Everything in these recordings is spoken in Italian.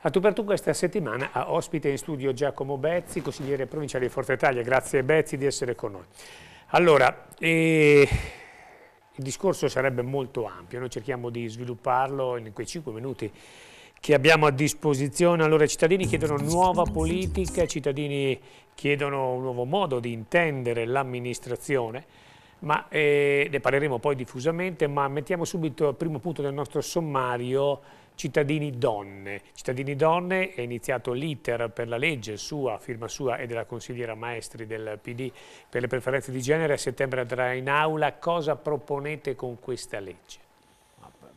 A tu per tu questa settimana ha ospite in studio Giacomo Bezzi, consigliere provinciale di Forza Italia. Grazie Bezzi di essere con noi. Allora, eh, il discorso sarebbe molto ampio, noi cerchiamo di svilupparlo in quei 5 minuti che abbiamo a disposizione. Allora i cittadini chiedono nuova politica, i cittadini chiedono un nuovo modo di intendere l'amministrazione, ma eh, ne parleremo poi diffusamente, ma mettiamo subito al primo punto del nostro sommario cittadini donne. Cittadini donne è iniziato l'iter per la legge sua, firma sua e della consigliera Maestri del PD per le preferenze di genere. A settembre andrà in aula. Cosa proponete con questa legge?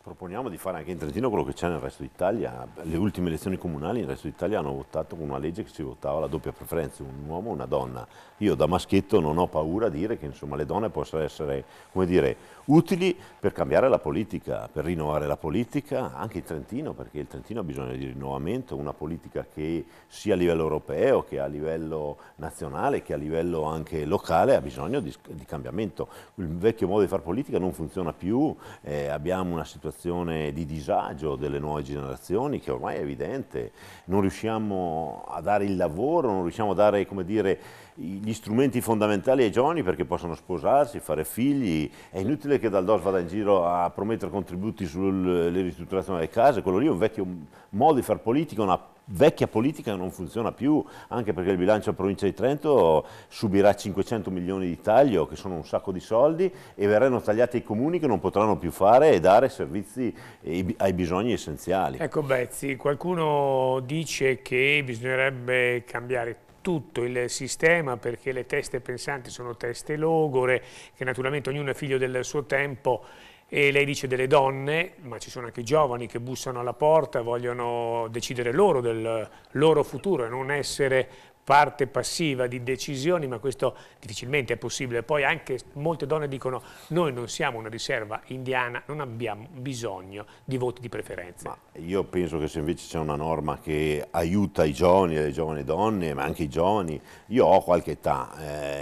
proponiamo di fare anche in Trentino quello che c'è nel resto d'Italia. Le ultime elezioni comunali nel resto d'Italia hanno votato con una legge che si votava la doppia preferenza, un uomo e una donna. Io da maschietto non ho paura a dire che insomma, le donne possono essere dire, utili per cambiare la politica, per rinnovare la politica, anche in Trentino, perché il Trentino ha bisogno di rinnovamento, una politica che sia a livello europeo, che a livello nazionale, che a livello anche locale ha bisogno di, di cambiamento. Il vecchio modo di fare politica non funziona più, eh, abbiamo una situazione situazione di disagio delle nuove generazioni che ormai è evidente, non riusciamo a dare il lavoro, non riusciamo a dare, come dire, gli strumenti fondamentali ai giovani perché possono sposarsi, fare figli, è inutile che Daldos vada in giro a promettere contributi sulle ristrutturazioni delle case, quello lì è un vecchio modo di fare politica, una vecchia politica che non funziona più, anche perché il bilancio della provincia di Trento subirà 500 milioni di taglio, che sono un sacco di soldi, e verranno tagliati i comuni che non potranno più fare e dare servizi ai bisogni essenziali. Ecco Bezzi, qualcuno dice che bisognerebbe cambiare tutto il sistema perché le teste pensanti sono teste logore, che naturalmente ognuno è figlio del suo tempo e lei dice delle donne, ma ci sono anche i giovani che bussano alla porta, vogliono decidere loro del loro futuro e non essere parte passiva di decisioni, ma questo difficilmente è possibile. Poi anche molte donne dicono noi non siamo una riserva indiana, non abbiamo bisogno di voti di preferenza. Ma io penso che se invece c'è una norma che aiuta i giovani e le giovani donne, ma anche i giovani, io ho qualche età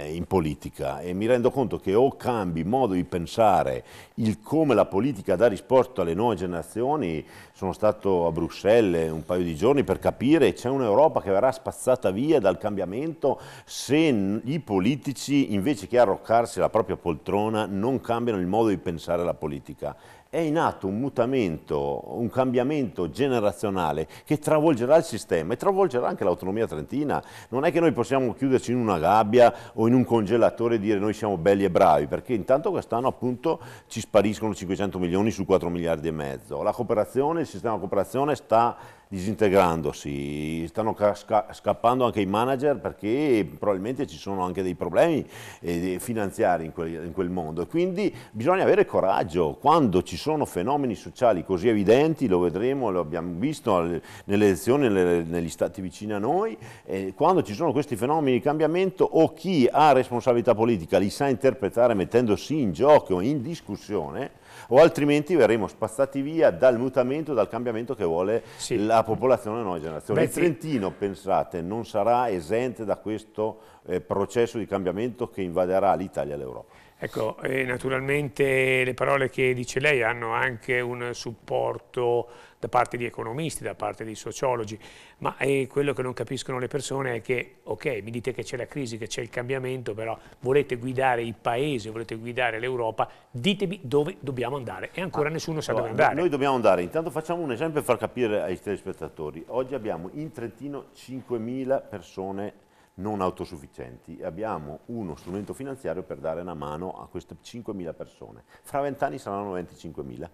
eh, in politica e mi rendo conto che o cambi modo di pensare il come la politica dà risposta alle nuove generazioni, sono stato a Bruxelles un paio di giorni per capire c'è un'Europa che verrà spazzata via dal al cambiamento se i politici invece che arroccarsi alla propria poltrona non cambiano il modo di pensare alla politica è in atto un mutamento, un cambiamento generazionale che travolgerà il sistema e travolgerà anche l'autonomia trentina. Non è che noi possiamo chiuderci in una gabbia o in un congelatore e dire noi siamo belli e bravi, perché intanto quest'anno appunto ci spariscono 500 milioni su 4 miliardi e mezzo. La cooperazione, il sistema cooperazione sta disintegrandosi, stanno sca scappando anche i manager perché probabilmente ci sono anche dei problemi eh, finanziari in quel, in quel mondo. Quindi bisogna avere coraggio quando ci ci sono fenomeni sociali così evidenti, lo vedremo, lo abbiamo visto nelle elezioni negli stati vicini a noi, eh, quando ci sono questi fenomeni di cambiamento o chi ha responsabilità politica li sa interpretare mettendosi in gioco, in discussione, o altrimenti verremo spazzati via dal mutamento, dal cambiamento che vuole sì. la popolazione della nuova generazione. Beh, Il Trentino, pensate, non sarà esente da questo eh, processo di cambiamento che invaderà l'Italia e l'Europa. Ecco, eh, naturalmente le parole che dice lei hanno anche un supporto da parte di economisti, da parte di sociologi, ma eh, quello che non capiscono le persone è che, ok, mi dite che c'è la crisi, che c'è il cambiamento, però volete guidare il paese, volete guidare l'Europa, ditemi dove dobbiamo andare e ancora ah, nessuno sa dove andare. Noi dobbiamo andare, intanto facciamo un esempio per far capire ai telespettatori, oggi abbiamo in Trentino 5.000 persone non autosufficienti abbiamo uno strumento finanziario per dare una mano a queste 5.000 persone. Fra vent'anni saranno 25.000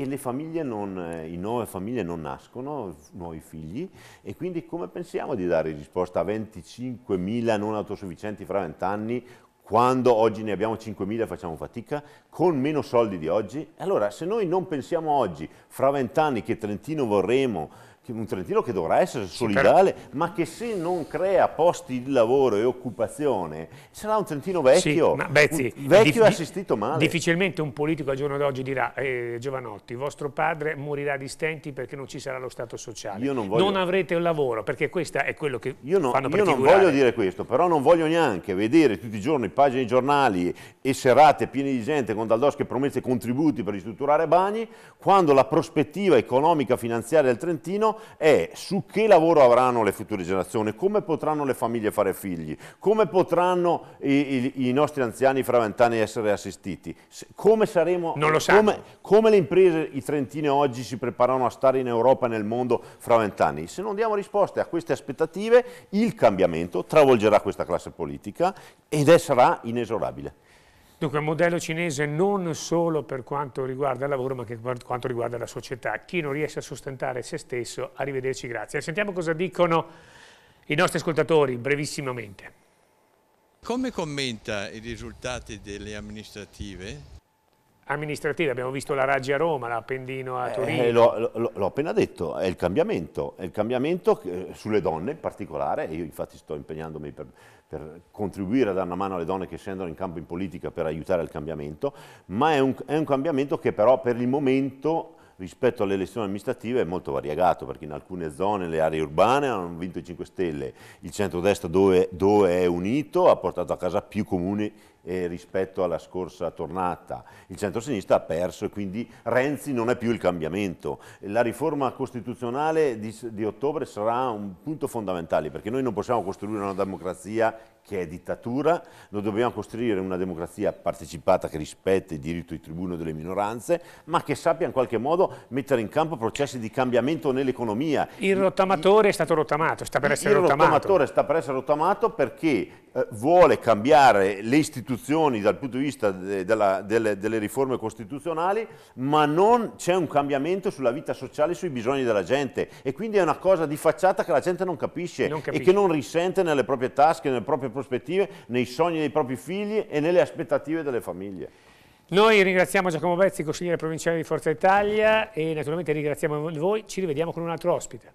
e le famiglie non, eh, in nuove famiglie non nascono nuovi figli e quindi come pensiamo di dare risposta a 25.000 non autosufficienti fra 20 anni quando oggi ne abbiamo 5.000 e facciamo fatica, con meno soldi di oggi. Allora, se noi non pensiamo oggi, fra vent'anni, che Trentino vorremmo un Trentino che dovrà essere solidale, sì, per... Certo. ma che se non crea posti di lavoro e occupazione, sarà un Trentino vecchio, sì, ma Bezzi, un vecchio e assistito male. Difficilmente un politico al giorno d'oggi dirà, eh, Giovanotti, vostro padre morirà di stenti perché non ci sarà lo Stato sociale, non, voglio... non, avrete un lavoro, perché questo è quello che io no, fanno Io non voglio dire questo, però non voglio neanche vedere tutti i giorni pagine di giornali e serate piene di gente con Daldos che promette contributi per ristrutturare bagni, quando la prospettiva economica finanziaria del Trentino è su che lavoro avranno le future generazioni, come potranno le famiglie fare figli, come potranno i, i, i nostri anziani fra vent'anni essere assistiti, come saremo, non lo come, come le imprese, i trentini oggi si preparano a stare in Europa e nel mondo fra vent'anni. Se non diamo risposte a queste aspettative, il cambiamento travolgerà questa classe politica ed sarà inesorabile. Dunque, modello cinese non solo per quanto riguarda il lavoro, ma anche per quanto riguarda la società. Chi non riesce a sostentare se stesso, arrivederci, grazie. Sentiamo cosa dicono i nostri ascoltatori, brevissimamente. Come commenta i risultati delle amministrative amministrative, abbiamo visto la Raggi a Roma, l'Appendino a eh, Torino. Eh, L'ho appena detto, è il cambiamento, è il cambiamento eh, sulle donne in particolare, io infatti sto impegnandomi per, per contribuire a dare una mano alle donne che scendono in campo in politica per aiutare il cambiamento, ma è un, è un cambiamento che però per il momento rispetto alle elezioni amministrative è molto variegato perché in alcune zone, le aree urbane hanno vinto i 5 Stelle, il centrodestra dove, dove è unito ha portato a casa più comuni eh, rispetto alla scorsa tornata. Il centro-sinistra ha perso e quindi Renzi non è più il cambiamento. La riforma costituzionale di, di ottobre sarà un punto fondamentale perché noi non possiamo costruire una democrazia che è dittatura, non dobbiamo costruire una democrazia partecipata che rispetti il diritto di tribuno delle minoranze, ma che sappia in qualche modo mettere in campo processi di cambiamento nell'economia. Il rottamatore il, è stato rottamato, sta per essere il rottamato. Il rottamatore sta per essere rottamato perché eh, vuole cambiare le istituzioni dal punto di vista de, della, delle, delle, riforme costituzionali, ma non c'è un cambiamento sulla vita sociale e sui bisogni della gente. E quindi è una cosa di facciata che la gente non capisce, non capisce. e che non risente nelle proprie tasche, nelle proprie prospettive, nei sogni dei propri figli e nelle aspettative delle famiglie. Noi ringraziamo Giacomo Bezzi, consigliere provinciale di Forza Italia e naturalmente ringraziamo voi, ci rivediamo con un altro ospite.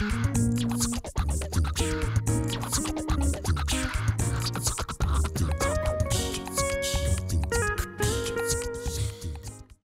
Thank you.